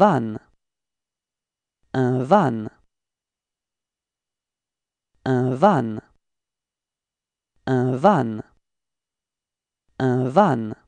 van. Un van. Un van. Un van. Un van.